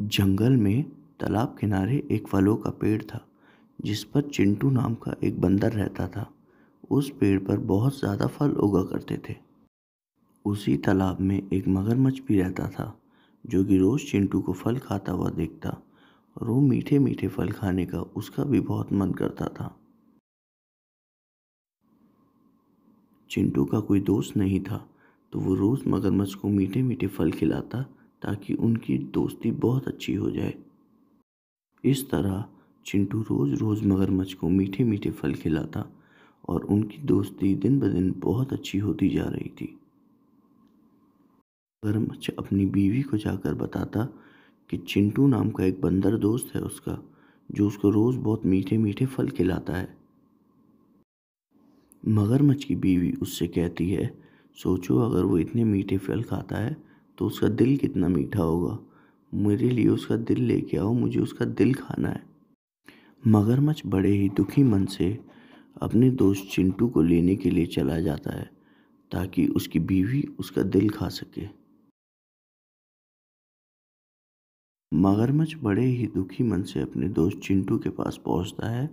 जंगल में तालाब किनारे एक फलों का पेड़ था जिस पर चिंटू नाम का एक बंदर रहता था उस पेड़ पर बहुत ज़्यादा फल उगा करते थे उसी तालाब में एक मगरमच्छ भी रहता था जो कि रोज़ चिंटू को फल खाता हुआ देखता और वो मीठे मीठे फल खाने का उसका भी बहुत मन करता था चिंटू का कोई दोस्त नहीं था तो वो रोज़ मगरमच्छ को मीठे मीठे फल खिलाता ताकि उनकी दोस्ती बहुत अच्छी हो जाए इस तरह चिंटू रोज़ रोज़ मगरमच्छ को मीठे मीठे फल खिलाता और उनकी दोस्ती दिन ब दिन बहुत अच्छी होती जा रही थी मगरमच्छ अपनी बीवी को जाकर बताता कि चिंटू नाम का एक बंदर दोस्त है उसका जो उसको रोज़ बहुत मीठे मीठे फल खिलाता है मगरमच्छ की बीवी उससे कहती है सोचो अगर वो इतने मीठे फल खाता है तो उसका दिल कितना मीठा होगा मेरे लिए उसका दिल लेके आओ मुझे उसका दिल खाना है मगरमच्छ बड़े ही दुखी मन से अपने दोस्त चिंटू को लेने के लिए चला जाता है ताकि उसकी बीवी उसका दिल खा सके मगरमच्छ बड़े ही दुखी मन से अपने दोस्त चिंटू के पास पहुंचता है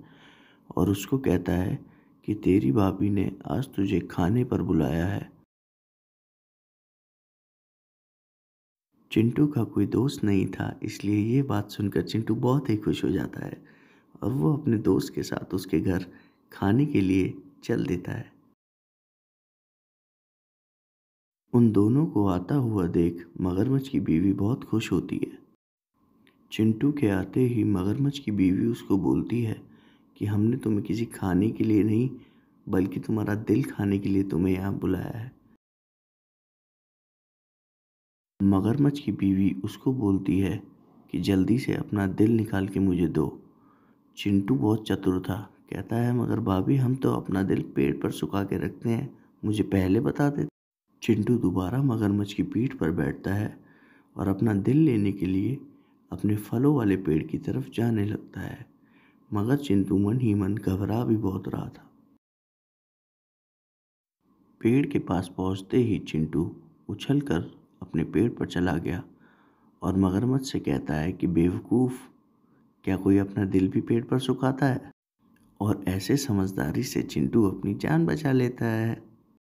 और उसको कहता है कि तेरी भाभी ने आज तुझे खाने पर बुलाया है चिंटू का कोई दोस्त नहीं था इसलिए ये बात सुनकर चिंटू बहुत ही खुश हो जाता है और वो अपने दोस्त के साथ उसके घर खाने के लिए चल देता है उन दोनों को आता हुआ देख मगरमच्छ की बीवी बहुत खुश होती है चिंटू के आते ही मगरमच्छ की बीवी उसको बोलती है कि हमने तुम्हें किसी खाने के लिए नहीं बल्कि तुम्हारा दिल खाने के लिए तुम्हें यहाँ बुलाया है मगरमच्छ की बीवी उसको बोलती है कि जल्दी से अपना दिल निकाल के मुझे दो चिंटू बहुत चतुर था कहता है मगर भाभी हम तो अपना दिल पेड़ पर सुखा के रखते हैं मुझे पहले बता देते चिंटू दोबारा मगरमच्छ की पीठ पर बैठता है और अपना दिल लेने के लिए अपने फलों वाले पेड़ की तरफ जाने लगता है मगर चिंटू मन ही मन घबरा भी बहुत रहा था पेड़ के पास पहुंचते ही चिंटू उछल कर अपने पेड़ पर चला गया और मगरमच्छ से कहता है कि बेवकूफ़ क्या कोई अपना दिल भी पेड़ पर सुखाता है और ऐसे समझदारी से चिंटू अपनी जान बचा लेता है